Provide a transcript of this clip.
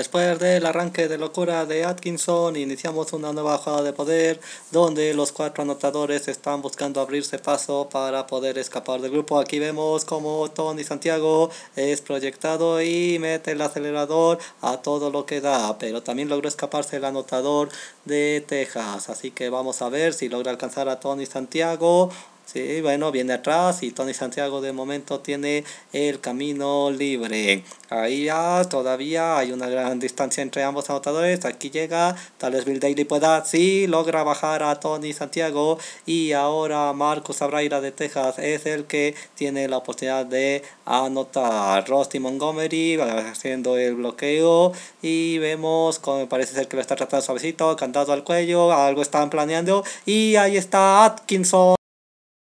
Después del arranque de locura de Atkinson, iniciamos una nueva jugada de poder donde los cuatro anotadores están buscando abrirse paso para poder escapar del grupo. Aquí vemos como Tony Santiago es proyectado y mete el acelerador a todo lo que da, pero también logró escaparse el anotador de Texas. Así que vamos a ver si logra alcanzar a Tony Santiago Sí, bueno, viene atrás y Tony Santiago de momento tiene el camino libre. Ahí ya todavía hay una gran distancia entre ambos anotadores. Aquí llega, tal vez Bill Daly pueda, sí, logra bajar a Tony Santiago. Y ahora Marcos Abraira de Texas es el que tiene la oportunidad de anotar. Rusty Montgomery haciendo el bloqueo. Y vemos, como parece ser que lo está tratando suavecito, cantado al cuello, algo están planeando. Y ahí está Atkinson.